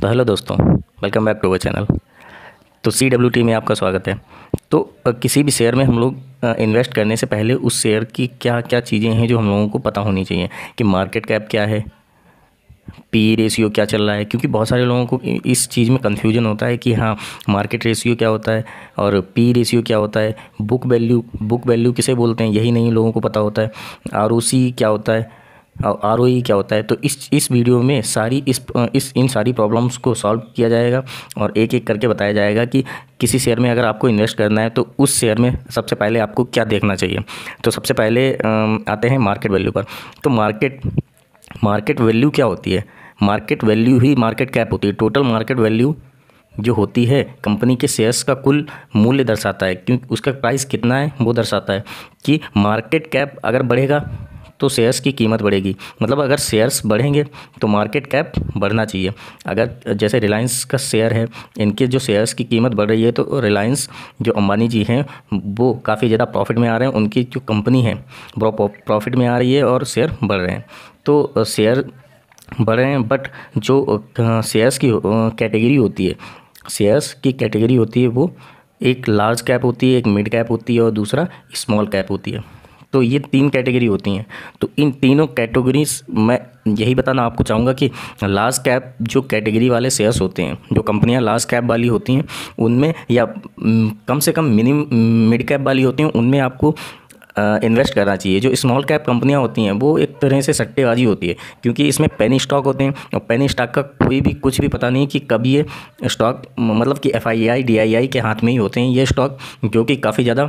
तो हेलो दोस्तों welcome back to our channel तो सी डब्ल्यू टी में आपका स्वागत है तो किसी भी शेयर में हम लोग इन्वेस्ट करने से पहले उस शेयर की क्या क्या चीज़ें हैं जो हम लोगों को पता होनी चाहिए कि मार्केट कैप क्या है पी रेशियो क्या चल रहा है क्योंकि बहुत सारे लोगों को इस चीज़ में कन्फ्यूजन होता है कि हाँ मार्केट रेशियो क्या होता है और पी रेशियो क्या होता है बुक वैल्यू बुक वैल्यू किसे बोलते हैं यही नहीं लोगों को पता होता है आर क्या होता है आर ओ e क्या होता है तो इस इस वीडियो में सारी इस इस इन सारी प्रॉब्लम्स को सॉल्व किया जाएगा और एक एक करके बताया जाएगा कि किसी शेयर में अगर आपको इन्वेस्ट करना है तो उस शेयर में सबसे पहले आपको क्या देखना चाहिए तो सबसे पहले आते हैं मार्केट वैल्यू पर तो मार्केट मार्केट वैल्यू क्या होती है मार्केट वैल्यू ही मार्केट कैप होती है टोटल मार्केट वैल्यू जो होती है कंपनी के शेयर्स का कुल मूल्य दर्शाता है क्योंकि उसका प्राइस कितना है वो दर्शाता है कि मार्केट कैप अगर बढ़ेगा तो शेयर्स की कीमत बढ़ेगी मतलब अगर शेयर्स बढ़ेंगे तो मार्केट कैप बढ़ना चाहिए अगर जैसे रिलायंस का शेयर है इनके जो शेयर्स की कीमत बढ़ रही है तो रिलायंस जो अंबानी जी हैं वो काफ़ी ज़्यादा प्रॉफिट में आ रहे हैं उनकी जो कंपनी है वो प्रॉफिट में आ रही है और शेयर बढ़ रहे हैं तो शेयर बढ़ रहे हैं बट जो शेयर्स की कैटेगरी होती है शेयर्स की कैटेगरी होती है वो एक लार्ज कैप होती है एक मिड कैप होती है और दूसरा स्मॉल कैप होती है तो ये तीन कैटेगरी होती हैं तो इन तीनों कैटेगरीज मैं यही बताना आपको चाहूँगा कि लार्ज कैप जो कैटेगरी वाले शेयर्स होते हैं जो कंपनियाँ लार्ज कैप वाली होती हैं उनमें या कम से कम मिनिम मिड कैप वाली होती हैं उनमें आपको इन्वेस्ट करना चाहिए जो स्मॉल कैप कंपनियां होती हैं वो एक तरह से सट्टेबाजी होती है क्योंकि इसमें पेनी स्टॉक होते हैं और पेनी स्टॉक का कोई भी कुछ भी पता नहीं कि कब ये स्टॉक मतलब कि F I I D I आई के हाथ में ही होते हैं ये स्टॉक जो कि काफ़ी ज़्यादा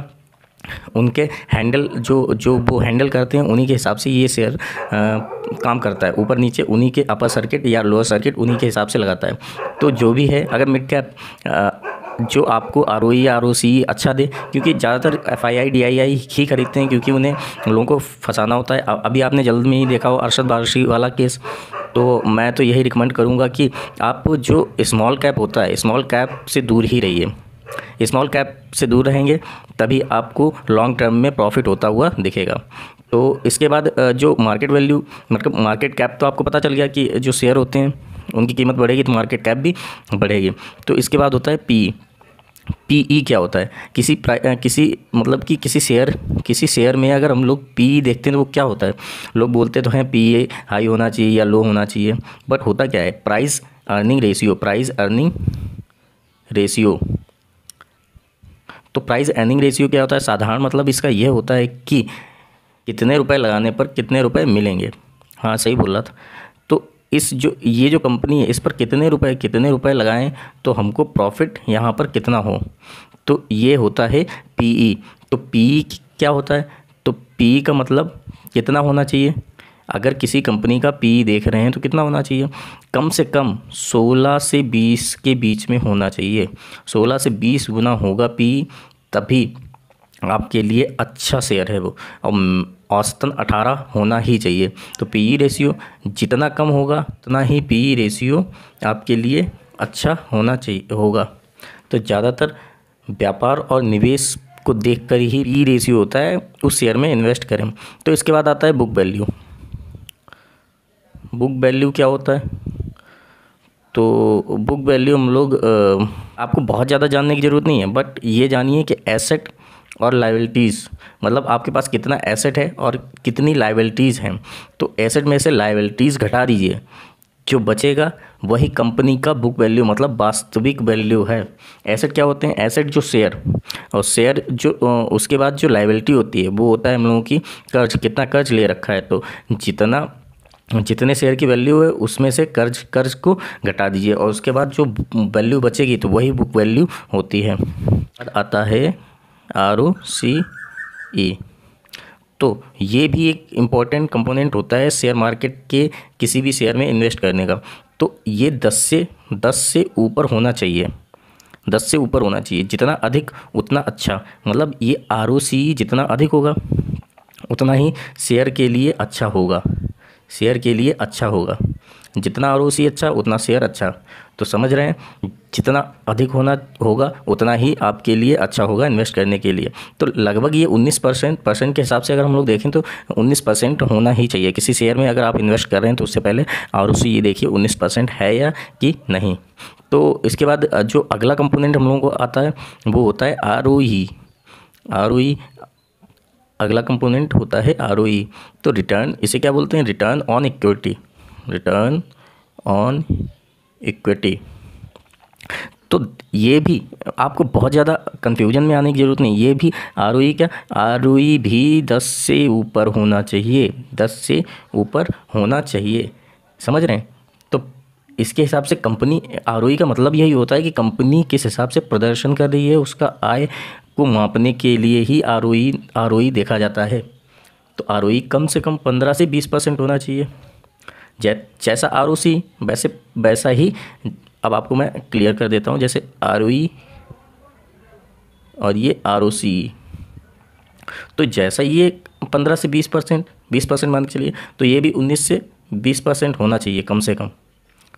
उनके हैंडल जो जो वो हैंडल करते हैं उन्हीं के हिसाब से ये शेयर काम करता है ऊपर नीचे उन्हीं के अपर सर्किट या लोअर सर्किट उन्हीं के हिसाब से लगाता है तो जो भी है अगर मिड कैप जो आपको आर ओ या आर ओ सी अच्छा दे क्योंकि ज़्यादातर F I I D I आई ही खरीदते हैं क्योंकि उन्हें लोगों को फंसाना होता है अभी आपने जल्द में ही देखा हो अरशद बारशी वाला केस तो मैं तो यही रिकमेंड करूँगा कि आप जो स्मॉल कैप होता है स्मॉल कैप से दूर ही रहिए स्मॉल कैप से दूर रहेंगे तभी आपको लॉन्ग टर्म में प्रॉफिट होता हुआ दिखेगा तो इसके बाद जो मार्केट वैल्यू मतलब मार्केट कैप तो आपको पता चल गया कि जो शेयर होते हैं उनकी कीमत बढ़ेगी तो मार्केट कैप भी बढ़ेगी तो इसके बाद होता है पी पी ई क्या होता है किसी किसी मतलब कि किसी शेयर किसी शेयर में अगर हम लोग पी ई e देखते हैं तो वो क्या होता है लोग बोलते तो हैं पी ए हाई होना चाहिए या लो होना चाहिए बट होता क्या है price earning ratio price earning ratio तो प्राइस अर्निंग रेशियो क्या होता है साधारण मतलब इसका यह होता है कि कितने रुपए लगाने पर कितने रुपए मिलेंगे हाँ सही बोल रहा था तो इस जो ये जो कंपनी है इस पर कितने रुपए कितने रुपए लगाएं तो हमको प्रॉफिट यहाँ पर कितना हो तो ये होता है पीई e। तो पीई e क्या होता है तो पीई e का मतलब कितना होना चाहिए अगर किसी कंपनी का पी e देख रहे हैं तो कितना होना चाहिए कम से कम 16 से 20 के बीच में होना चाहिए 16 से 20 गुना होगा पी e, तभी आपके लिए अच्छा शेयर है वो और औसतन 18 होना ही चाहिए तो पी ई रेशियो जितना कम होगा उतना ही पी ई रेशियो आपके लिए अच्छा होना चाहिए होगा तो ज़्यादातर व्यापार और निवेश को देखकर ही पी रेशियो e होता है उस शेयर में इन्वेस्ट करें तो इसके बाद आता है बुक वैल्यू बुक वैल्यू क्या होता है तो बुक वैल्यू हम लोग आपको बहुत ज़्यादा जानने की ज़रूरत नहीं है बट ये जानिए कि एसेट और लाइबिलिटीज़ मतलब आपके पास कितना एसेट है और कितनी लाइबिलिटीज़ हैं तो एसेट में से लाइबिलिटीज़ घटा दीजिए जो बचेगा वही कंपनी का बुक वैल्यू मतलब वास्तविक वैल्यू है एसेट क्या होते हैं एसेट जो शेयर और शेयर जो उसके बाद जो लाइबिलिटी होती है वो होता है हम लोगों की कर्ज कितना कर्ज ले रखा है तो जितना तो जितने शेयर की वैल्यू है उसमें से कर्ज कर्ज को घटा दीजिए और उसके बाद जो वैल्यू बचेगी तो वही बुक वैल्यू होती है आता है आर ओ सी ई तो ये भी एक इम्पॉर्टेंट कंपोनेंट होता है शेयर मार्केट के किसी भी शेयर में इन्वेस्ट करने का तो ये दस से दस से ऊपर होना चाहिए दस से ऊपर होना चाहिए जितना अधिक उतना अच्छा मतलब ये आर ओ सी जितना अधिक होगा उतना ही शेयर के लिए अच्छा होगा शेयर के लिए अच्छा होगा जितना आर अच्छा उतना शेयर अच्छा तो समझ रहे हैं जितना अधिक होना होगा उतना ही आपके लिए अच्छा होगा इन्वेस्ट करने के लिए तो लगभग ये 19 परसेंट परसेंट के हिसाब से अगर हम लोग देखें तो 19 परसेंट होना ही चाहिए किसी शेयर में अगर आप इन्वेस्ट कर रहे हैं तो उससे पहले आर ये देखिए उन्नीस परसेंट है या कि नहीं तो इसके बाद जो अगला कंपोनेंट हम लोगों को आता है वो होता है आर आर अगला कंपोनेंट होता है आर e। तो रिटर्न इसे क्या बोलते हैं return on equity return on equity तो ये भी आपको बहुत ज़्यादा कन्फ्यूजन में आने की ज़रूरत नहीं ये भी आर e क्या आर e भी दस से ऊपर होना चाहिए दस से ऊपर होना चाहिए समझ रहे हैं तो इसके हिसाब से कंपनी आर का मतलब यही होता है कि कंपनी किस हिसाब से प्रदर्शन कर रही है उसका आय को मापने के लिए ही आर ओ देखा जाता है तो आर कम से कम पंद्रह से बीस परसेंट होना चाहिए जै जैसा आर वैसे वैसा ही अब आपको मैं क्लियर कर देता हूँ जैसे आर और ये आर तो जैसा ये पंद्रह से बीस परसेंट बीस परसेंट मान के चलिए तो ये भी उन्नीस से बीस परसेंट होना चाहिए कम से कम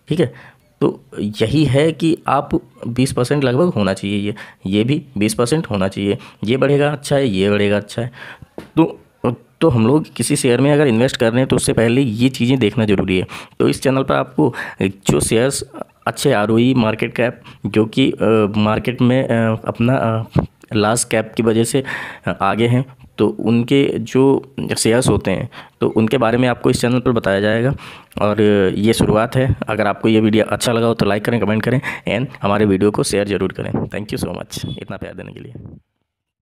ठीक है तो यही है कि आप 20 परसेंट लगभग होना चाहिए ये ये भी 20 परसेंट होना चाहिए ये बढ़ेगा अच्छा है ये बढ़ेगा अच्छा है तो तो हम लोग किसी शेयर में अगर इन्वेस्ट कर रहे हैं तो उससे पहले ये चीज़ें देखना ज़रूरी है तो इस चैनल पर आपको जो शेयर्स अच्छे आर मार्केट कैप जो कि मार्केट में अपना लास्ट कैप की वजह से आगे हैं तो उनके जो शेयर्स होते हैं तो उनके बारे में आपको इस चैनल पर बताया जाएगा और ये शुरुआत है अगर आपको ये वीडियो अच्छा लगा हो तो लाइक करें कमेंट करें एंड हमारे वीडियो को शेयर ज़रूर करें थैंक यू सो मच इतना प्यार देने के लिए